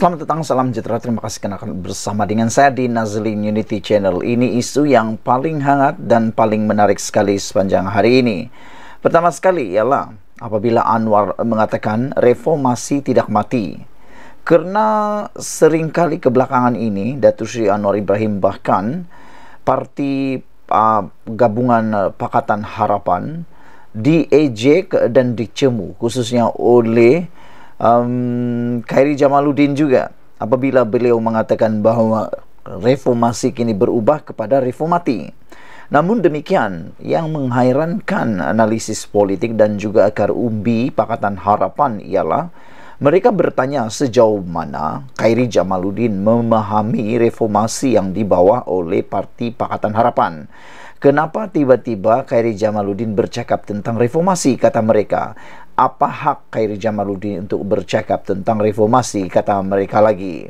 Selamat datang, salam sejahtera. Terima kasih kerana bersama dengan saya di Nazlin Unity Channel. Ini isu yang paling hangat dan paling menarik sekali sepanjang hari ini. Pertama sekali ialah apabila Anwar mengatakan reformasi tidak mati. Kerana seringkali kebelakangan ini, Datuk Seri Anwar Ibrahim bahkan parti uh, gabungan Pakatan Harapan diejek dan dicemu khususnya oleh um, Khairi Jamaluddin juga apabila beliau mengatakan bahawa reformasi kini berubah kepada reformati. Namun demikian, yang menghairankan analisis politik dan juga akar umbi Pakatan Harapan ialah mereka bertanya sejauh mana Khairi Jamaluddin memahami reformasi yang dibawa oleh Parti Pakatan Harapan. Kenapa tiba-tiba Khairi Jamaluddin bercakap tentang reformasi, kata mereka apa hak Khairi Jamaluddin untuk bercakap tentang reformasi, kata mereka lagi.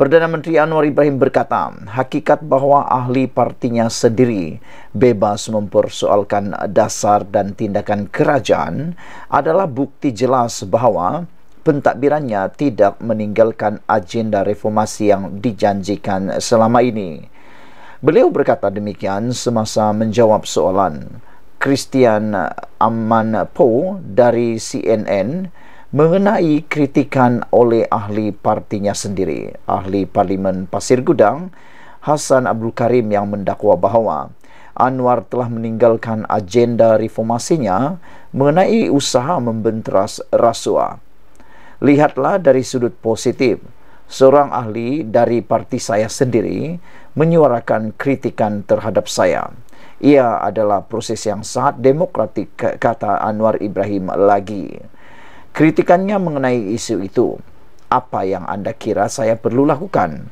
Perdana Menteri Anwar Ibrahim berkata, hakikat bahawa ahli partinya sendiri bebas mempersoalkan dasar dan tindakan kerajaan adalah bukti jelas bahawa pentadbirannya tidak meninggalkan agenda reformasi yang dijanjikan selama ini. Beliau berkata demikian semasa menjawab soalan. Christian Amman Po dari CNN mengenai kritikan oleh ahli partinya sendiri, ahli Parlimen Pasir Gudang, Hassan Abdul Karim yang mendakwa bahawa Anwar telah meninggalkan agenda reformasinya mengenai usaha membenteras rasuah. Lihatlah dari sudut positif, seorang ahli dari parti saya sendiri menyuarakan kritikan terhadap saya ia adalah proses yang sangat demokratik kata Anwar Ibrahim lagi kritikannya mengenai isu itu apa yang anda kira saya perlu lakukan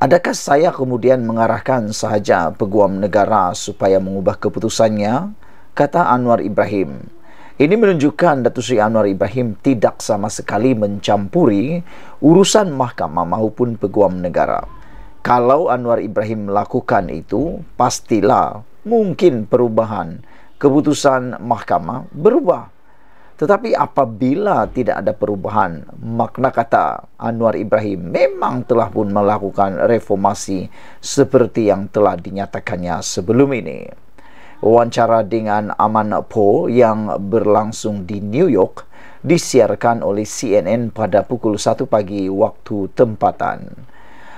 adakah saya kemudian mengarahkan sahaja peguam negara supaya mengubah keputusannya kata Anwar Ibrahim ini menunjukkan Datuk Sri Anwar Ibrahim tidak sama sekali mencampuri urusan mahkamah maupun peguam negara kalau Anwar Ibrahim melakukan itu, pastilah mungkin perubahan keputusan mahkamah berubah. Tetapi apabila tidak ada perubahan, makna kata Anwar Ibrahim memang telah pun melakukan reformasi seperti yang telah dinyatakannya sebelum ini. Wawancara dengan Aman Po yang berlangsung di New York disiarkan oleh CNN pada pukul 1 pagi waktu tempatan.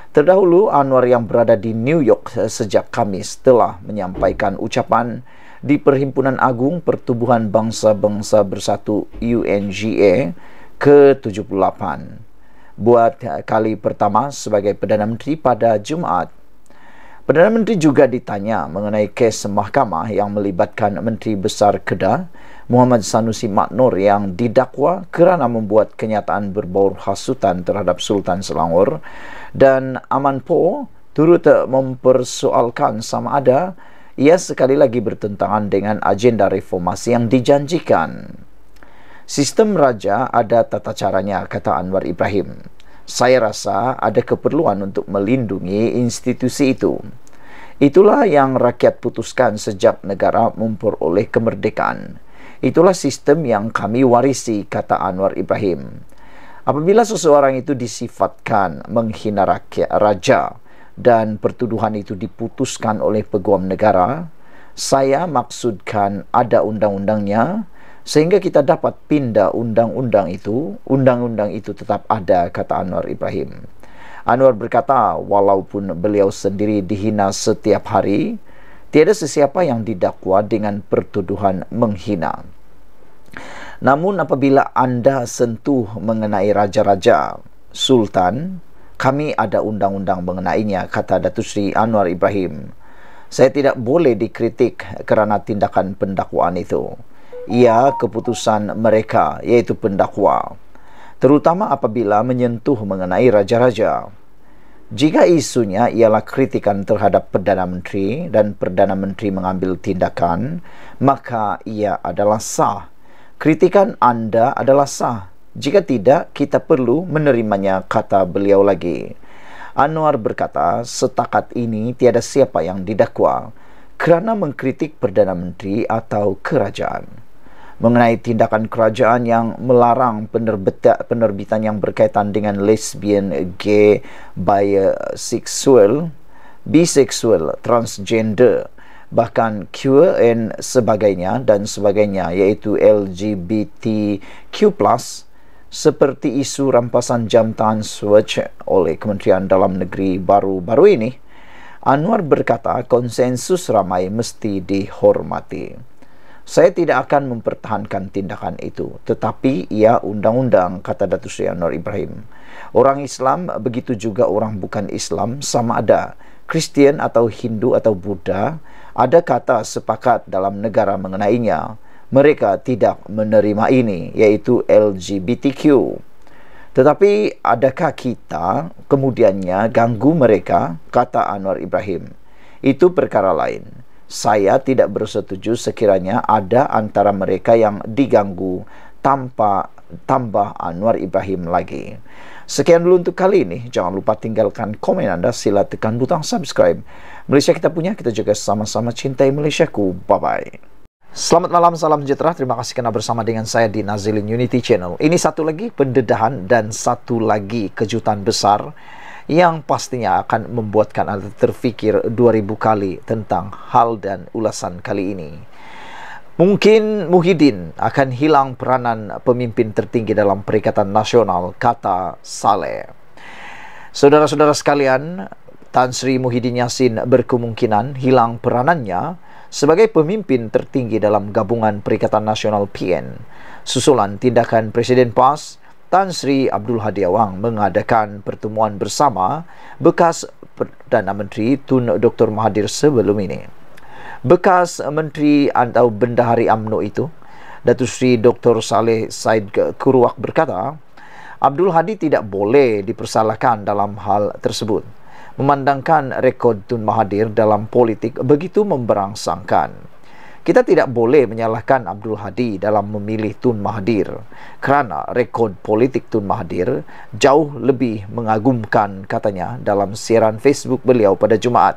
Terdahulu, Anwar yang berada di New York sejak Kamis telah menyampaikan ucapan di Perhimpunan Agung Pertubuhan Bangsa-Bangsa Bersatu UNGA ke-78 buat kali pertama sebagai Perdana Menteri pada Jumat Perdana Menteri juga ditanya mengenai kes mahkamah yang melibatkan Menteri Besar Kedah Muhammad Sanusi Maknur yang didakwa kerana membuat kenyataan berbaur hasutan terhadap Sultan Selangor dan Aman Po turut mempersoalkan sama ada ia sekali lagi bertentangan dengan agenda reformasi yang dijanjikan. Sistem raja ada tata caranya, kata Anwar Ibrahim saya rasa ada keperluan untuk melindungi institusi itu. Itulah yang rakyat putuskan sejak negara memperoleh kemerdekaan. Itulah sistem yang kami warisi, kata Anwar Ibrahim. Apabila seseorang itu disifatkan menghina rakyat raja dan pertuduhan itu diputuskan oleh peguam negara, saya maksudkan ada undang-undangnya, sehingga kita dapat pindah undang-undang itu undang-undang itu tetap ada kata Anwar Ibrahim Anwar berkata walaupun beliau sendiri dihina setiap hari tiada sesiapa yang didakwa dengan pertuduhan menghina namun apabila anda sentuh mengenai raja-raja sultan kami ada undang-undang mengenainya kata Datuk Sri Anwar Ibrahim saya tidak boleh dikritik kerana tindakan pendakwaan itu ia keputusan mereka iaitu pendakwa terutama apabila menyentuh mengenai raja-raja jika isunya ialah kritikan terhadap Perdana Menteri dan Perdana Menteri mengambil tindakan maka ia adalah sah kritikan anda adalah sah jika tidak kita perlu menerimanya kata beliau lagi Anwar berkata setakat ini tiada siapa yang didakwa kerana mengkritik Perdana Menteri atau kerajaan mengenai tindakan kerajaan yang melarang penerbitan yang berkaitan dengan lesbian, gay, bisexual, bisexual, transgender bahkan queer and sebagainya dan sebagainya iaitu LGBTQ+ seperti isu rampasan jamatan Swatch oleh Kementerian Dalam Negeri baru-baru ini Anwar berkata konsensus ramai mesti dihormati saya tidak akan mempertahankan tindakan itu tetapi ia undang-undang kata Datuk Seri Anwar Ibrahim orang Islam begitu juga orang bukan Islam sama ada Kristian atau Hindu atau Buddha ada kata sepakat dalam negara mengenainya mereka tidak menerima ini yaitu LGBTQ tetapi adakah kita kemudiannya ganggu mereka kata Anwar Ibrahim itu perkara lain saya tidak bersetuju sekiranya ada antara mereka yang diganggu tanpa tambah Anwar Ibrahim lagi. Sekian dulu untuk kali ini. Jangan lupa tinggalkan komen anda. Sila tekan butang subscribe. Malaysia kita punya, kita juga sama-sama cintai Malaysia ku. Bye-bye. Selamat malam, salam sejahtera. Terima kasih kerana bersama dengan saya di Nazilin Unity Channel. Ini satu lagi pendedahan dan satu lagi kejutan besar yang pastinya akan membuatkan anda terfikir 2000 kali tentang hal dan ulasan kali ini. Mungkin Muhyiddin akan hilang peranan pemimpin tertinggi dalam Perikatan Nasional, kata Saleh. Saudara-saudara sekalian, Tan Sri Muhyiddin Yassin berkemungkinan hilang peranannya sebagai pemimpin tertinggi dalam gabungan Perikatan Nasional PN. Susulan tindakan Presiden PAS, Tan Sri Abdul Hadi Awang mengadakan pertemuan bersama bekas Perdana Menteri Tun Dr. Mahathir sebelum ini. Bekas Menteri atau Bendahari AMNO itu, Datuk Sri Dr. Saleh Said Kuruak berkata, Abdul Hadi tidak boleh dipersalahkan dalam hal tersebut. Memandangkan rekod Tun Mahathir dalam politik begitu memberangsangkan. Kita tidak boleh menyalahkan Abdul Hadi dalam memilih Tun Mahathir kerana rekod politik Tun Mahathir jauh lebih mengagumkan katanya dalam siaran Facebook beliau pada Jumaat.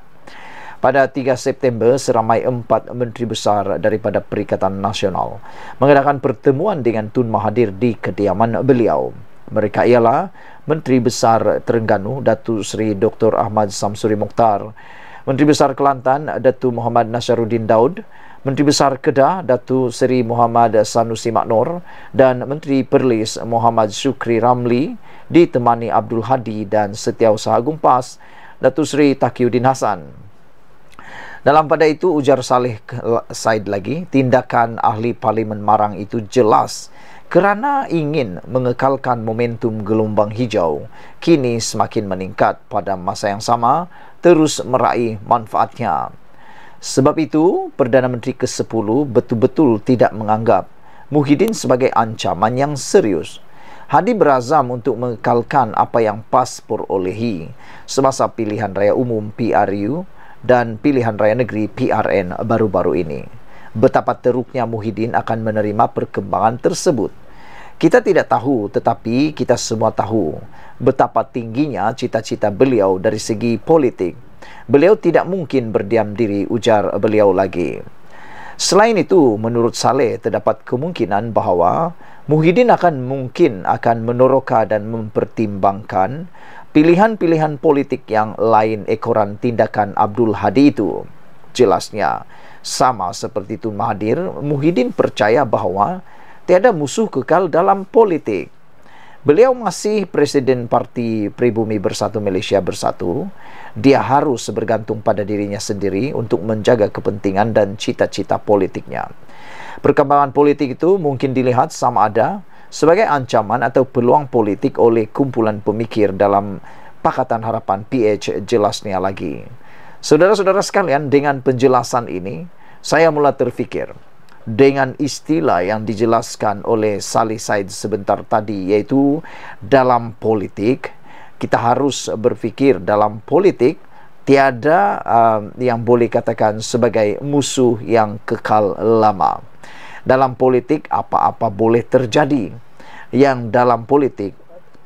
Pada 3 September, seramai empat menteri besar daripada Perikatan Nasional mengadakan pertemuan dengan Tun Mahathir di kediaman beliau. Mereka ialah Menteri Besar Terengganu Datu Seri Dr. Ahmad Samsuri Mokhtar Menteri Besar Kelantan Datu Muhammad Nasaruddin Daud, Menteri Besar Kedah Datu Seri Muhammad Sanusi Maknor dan Menteri Perlis Muhammad Syukri Ramli ditemani Abdul Hadi dan Setiausaha Gumpas Datu Seri Takiuddin Hasan. Dalam pada itu ujar Saleh Said lagi, tindakan ahli parlimen Marang itu jelas kerana ingin mengekalkan momentum gelombang hijau kini semakin meningkat pada masa yang sama terus meraih manfaatnya. Sebab itu, Perdana Menteri ke-10 betul-betul tidak menganggap Muhyiddin sebagai ancaman yang serius. Hadi berazam untuk mengekalkan apa yang pas perolehi semasa pilihan raya umum PRU dan pilihan raya negeri PRN baru-baru ini. Betapa teruknya Muhyiddin akan menerima perkembangan tersebut. Kita tidak tahu tetapi kita semua tahu betapa tingginya cita-cita beliau dari segi politik. Beliau tidak mungkin berdiam diri ujar beliau lagi. Selain itu, menurut Saleh terdapat kemungkinan bahawa Muhyiddin akan mungkin akan meneroka dan mempertimbangkan pilihan-pilihan politik yang lain ekoran tindakan Abdul Hadi itu. Jelasnya, sama seperti Tun Mahathir, Muhyiddin percaya bahawa tiada musuh kekal dalam politik beliau masih presiden parti pribumi bersatu Malaysia bersatu dia harus bergantung pada dirinya sendiri untuk menjaga kepentingan dan cita-cita politiknya perkembangan politik itu mungkin dilihat sama ada sebagai ancaman atau peluang politik oleh kumpulan pemikir dalam Pakatan Harapan PH jelasnya lagi Saudara-saudara sekalian dengan penjelasan ini saya mula terfikir dengan istilah yang dijelaskan oleh Salih Said sebentar tadi yaitu dalam politik kita harus berpikir dalam politik tiada uh, yang boleh katakan sebagai musuh yang kekal lama dalam politik apa-apa boleh terjadi yang dalam politik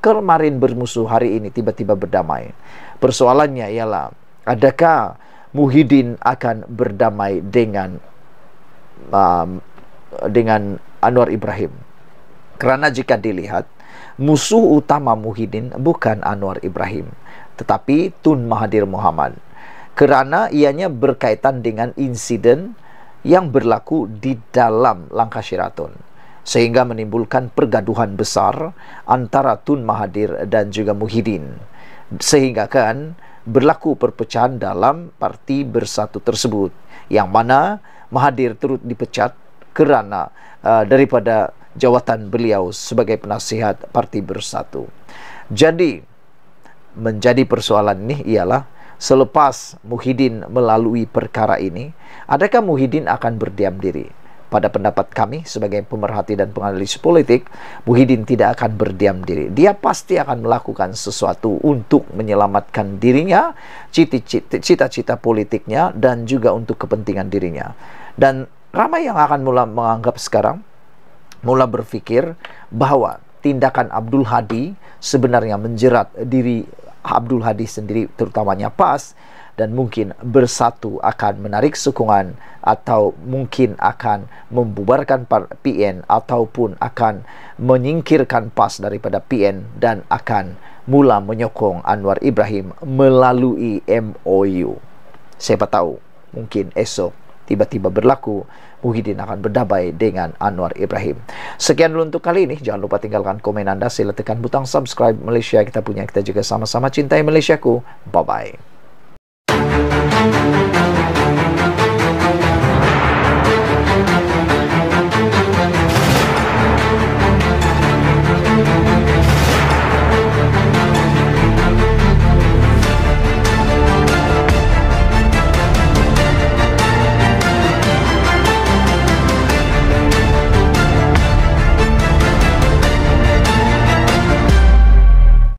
kemarin bermusuh hari ini tiba-tiba berdamai persoalannya ialah adakah Muhyiddin akan berdamai dengan um, dengan Anwar Ibrahim. Kerana jika dilihat, musuh utama Muhyiddin bukan Anwar Ibrahim, tetapi Tun Mahathir Mohamad. Kerana ianya berkaitan dengan insiden yang berlaku di dalam langkah Syiraton sehingga menimbulkan pergaduhan besar antara Tun Mahathir dan juga Muhyiddin sehingga kan berlaku perpecahan dalam parti bersatu tersebut yang mana Mahathir turut dipecat kerana uh, daripada jawatan beliau sebagai penasihat Parti Bersatu. Jadi menjadi persoalan ini ialah selepas Muhyiddin melalui perkara ini, adakah Muhyiddin akan berdiam diri? pada pendapat kami sebagai pemerhati dan penganalis politik, Muhyiddin tidak akan berdiam diri. Dia pasti akan melakukan sesuatu untuk menyelamatkan dirinya, cita-cita politiknya, dan juga untuk kepentingan dirinya. Dan ramai yang akan mulai menganggap sekarang, mulai berpikir bahwa tindakan Abdul Hadi sebenarnya menjerat diri Abdul Hadi sendiri, terutamanya PAS, dan mungkin bersatu akan menarik sokongan atau mungkin akan membubarkan PN ataupun akan menyingkirkan PAS daripada PN dan akan mula menyokong Anwar Ibrahim melalui MOU. Siapa tahu mungkin esok tiba-tiba berlaku Muhyiddin akan berdabai dengan Anwar Ibrahim. Sekian dulu untuk kali ini. Jangan lupa tinggalkan komen anda. Sila tekan butang subscribe Malaysia kita punya. Kita juga sama-sama cintai Malaysia ku. Bye-bye.